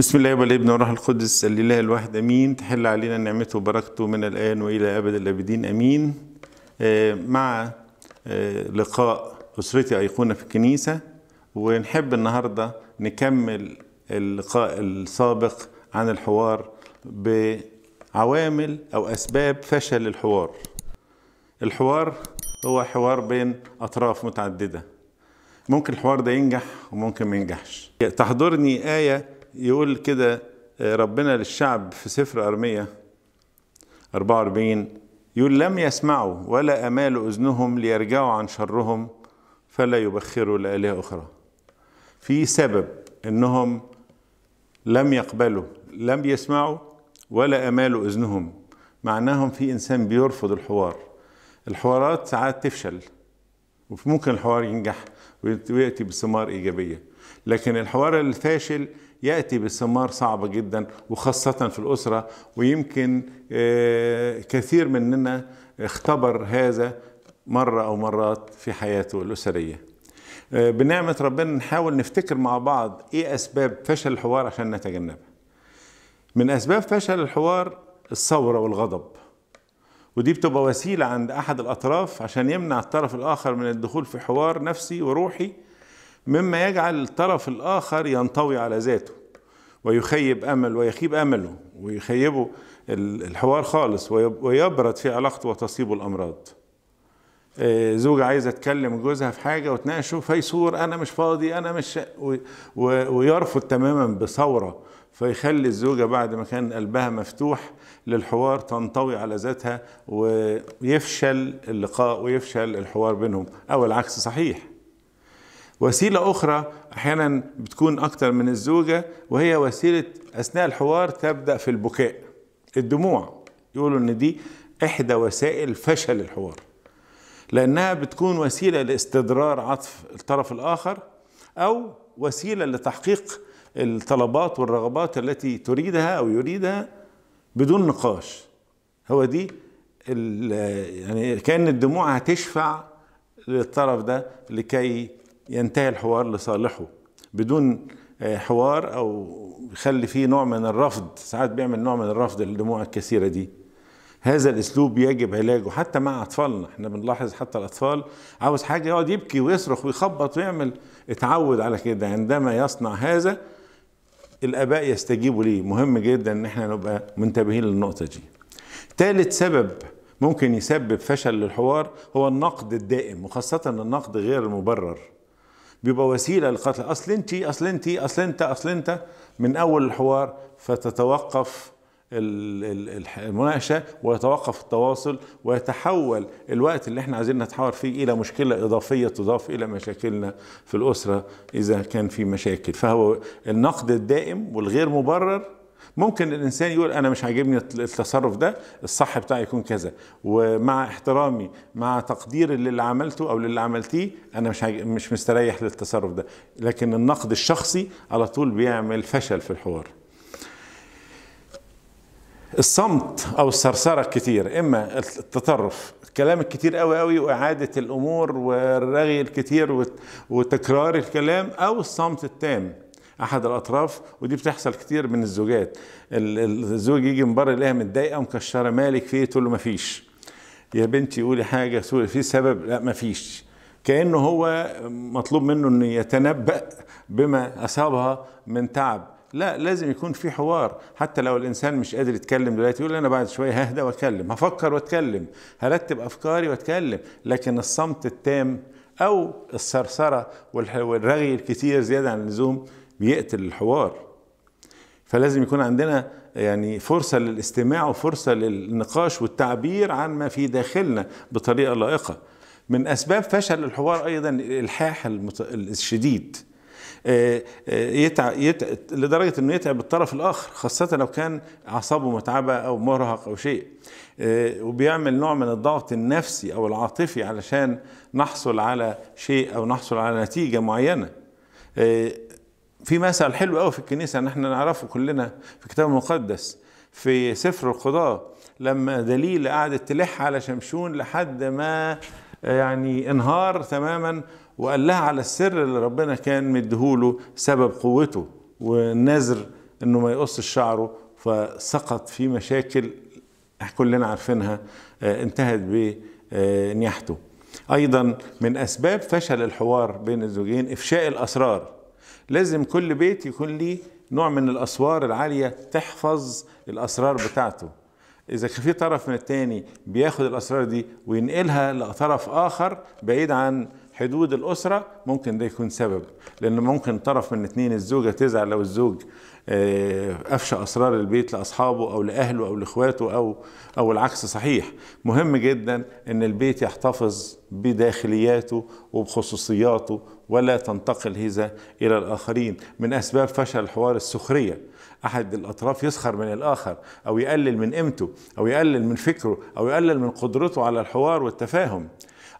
بسم الله والابن والروح القدس الإله الواحد أمين تحل علينا نعمته وبركته من الآن وإلى أبد الآبدين أمين آه، مع آه، لقاء أسرتي أيقونة في الكنيسة ونحب النهاردة نكمل اللقاء السابق عن الحوار بعوامل أو أسباب فشل الحوار الحوار هو حوار بين أطراف متعددة ممكن الحوار ده ينجح وممكن ما ينجحش تحضرني آية يقول كده آه، ربنا للشعب في سفر أرمية 44 يقول لم يسمعوا ولا أمال أذنهم ليرجعوا عن شرهم فلا يبخروا لآلهة أخرى في سبب أنهم لم يقبلوا لم يسمعوا ولا أمال أذنهم معناهم في إنسان بيرفض الحوار الحوارات ساعات تفشل وممكن الحوار ينجح ويأتي بثمار إيجابية لكن الحوار الفاشل ياتي بثمار صعبه جدا وخاصه في الاسره ويمكن آه، كثير مننا اختبر هذا مره او مرات في حياته الاسريه آه، بنعمه ربنا نحاول نفتكر مع بعض ايه اسباب فشل الحوار عشان نتجنبها من اسباب فشل الحوار الثوره والغضب ودي بتبقى وسيله عند احد الاطراف عشان يمنع الطرف الاخر من الدخول في حوار نفسي وروحي مما يجعل الطرف الآخر ينطوي على ذاته ويخيب أمل ويخيب أمله ويخيبه الحوار خالص ويبرد في علاقته وتصيبه الأمراض آه، زوجة عايزة تكلم جوزها في حاجة وتناقشه فيصور أنا مش فاضي أنا مش ويرفض تماما بثورة فيخلي الزوجة بعد ما كان قلبها مفتوح للحوار تنطوي على ذاتها ويفشل اللقاء ويفشل الحوار بينهم أو العكس صحيح وسيلة أخرى أحيانا بتكون أكثر من الزوجة وهي وسيلة أثناء الحوار تبدأ في البكاء الدموع يقولوا إن دي إحدى وسائل فشل الحوار لأنها بتكون وسيلة لاستدرار عطف الطرف الآخر أو وسيلة لتحقيق الطلبات والرغبات التي تريدها أو يريدها بدون نقاش هو دي يعني كأن الدموع هتشفع للطرف ده لكي ينتهي الحوار لصالحه بدون آه، حوار او يخلي فيه نوع من الرفض ساعات بيعمل نوع من الرفض للدموع الكثيره دي هذا الاسلوب يجب علاجه حتى مع اطفالنا احنا بنلاحظ حتى الاطفال عاوز حاجه يقعد يبكي ويصرخ ويخبط ويعمل اتعود على كده عندما يصنع هذا الاباء يستجيبوا ليه مهم جدا ان احنا نبقى منتبهين للنقطه دي ثالث سبب ممكن يسبب فشل للحوار هو النقد الدائم وخاصه النقد غير المبرر بيبقى وسيله للقتل اصل انت اصل انت اصل انت اصل انت من اول الحوار فتتوقف المناقشه ويتوقف التواصل ويتحول الوقت اللي احنا عايزين نتحاور فيه الى مشكله اضافيه تضاف الى مشاكلنا في الاسره اذا كان في مشاكل فهو النقد الدائم والغير مبرر ممكن الانسان يقول انا مش عاجبني التصرف ده الصح بتاعي يكون كذا ومع احترامي مع تقدير للي عملته او للي عملتيه انا مش مش مستريح للتصرف ده لكن النقد الشخصي على طول بيعمل فشل في الحوار الصمت او الثرثره الكتير اما التطرف الكلام الكتير قوي قوي واعاده الامور والرغي الكتير وتكرار الكلام او الصمت التام احد الاطراف ودي بتحصل كتير من الزوجات الزوج يجي من بره يلاقيها متضايقه مكشره مالك فيه تقول له مفيش يا بنتي قولي حاجه سوري في سبب لا مفيش كانه هو مطلوب منه انه يتنبأ بما اصابها من تعب لا لازم يكون في حوار حتى لو الانسان مش قادر يتكلم دلوقتي يقول انا بعد شويه ههدى واتكلم هفكر واتكلم هرتب افكاري واتكلم لكن الصمت التام او الثرثره والرغي الكثير زياده عن اللزوم بيقتل الحوار فلازم يكون عندنا يعني فرصة للاستماع وفرصة للنقاش والتعبير عن ما في داخلنا بطريقة لائقة من أسباب فشل الحوار أيضا الإلحاح الشديد آه، آه، يتع... لدرجة أنه يتعب الطرف الآخر خاصة لو كان أعصابه متعبة أو مرهق أو شيء آه، وبيعمل نوع من الضغط النفسي أو العاطفي علشان نحصل على شيء أو نحصل على نتيجة معينة في مثل حلو قوي في الكنيسه ان احنا نعرفه كلنا في الكتاب المقدس في سفر القضاء لما دليل قعدت تلح على شمشون لحد ما آه، يعني انهار تماما وقال لها على السر اللي ربنا كان مديهوله سبب قوته والنذر انه ما يقصش شعره فسقط في مشاكل كلنا عارفينها آه، انتهت بنيحته آه، ايضا من اسباب فشل الحوار بين الزوجين افشاء الاسرار لازم كل بيت يكون ليه نوع من الأسوار العالية تحفظ الأسرار بتاعته اذا كان في طرف من الثاني بياخد الاسرار دي وينقلها لطرف اخر بعيد عن حدود الاسره ممكن ده يكون سبب لان ممكن طرف من اثنين الزوجه تزعل لو الزوج افشى آه، اسرار البيت لاصحابه او لاهله او لاخواته او او العكس صحيح مهم جدا ان البيت يحتفظ بداخلياته وبخصوصياته ولا تنتقل هذا الى الاخرين من اسباب فشل الحوار السخريه احد الاطراف يسخر من الاخر او يقلل من قيمته او يقلل من فكره او يقلل من قدرته على الحوار والتفاهم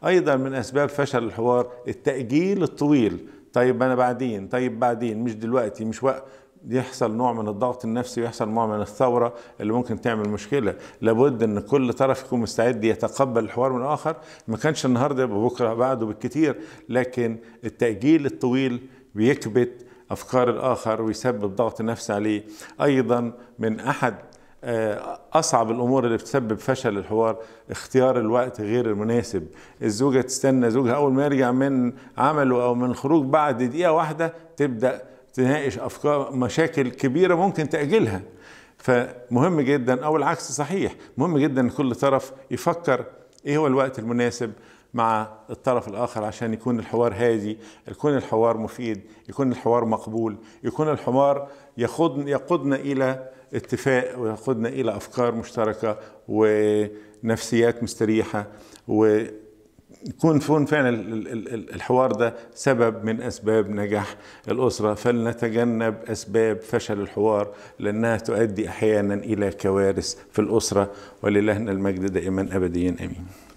ايضا من اسباب فشل الحوار التاجيل الطويل طيب انا بعدين طيب بعدين مش دلوقتي مش وقت يحصل نوع من الضغط النفسي ويحصل نوع من الثورة اللي ممكن تعمل مشكلة لابد ان كل طرف يكون مستعد يتقبل الحوار من الآخر ما كانش النهاردة يبقى بكرة بعده بالكتير لكن التأجيل الطويل بيكبت افكار الاخر ويسبب ضغط نفسي عليه ايضا من احد آه، اصعب الامور اللي بتسبب فشل الحوار اختيار الوقت غير المناسب الزوجه تستنى زوجها اول ما يرجع من عمله او من الخروج بعد دقيقه واحده تبدا تناقش افكار مشاكل كبيره ممكن تاجلها فمهم جدا او العكس صحيح مهم جدا كل طرف يفكر ايه هو الوقت المناسب مع الطرف الاخر عشان يكون الحوار هادي يكون الحوار مفيد يكون الحوار مقبول يكون الحوار يقودنا, يقودنا الى اتفاق ويقودنا الى افكار مشتركه ونفسيات مستريحه و يكون فون فعلا الحوار ده سبب من اسباب نجاح الاسره فلنتجنب اسباب فشل الحوار لانها تؤدي احيانا الى كوارث في الاسره وللهنا المجد دائما ابديا امين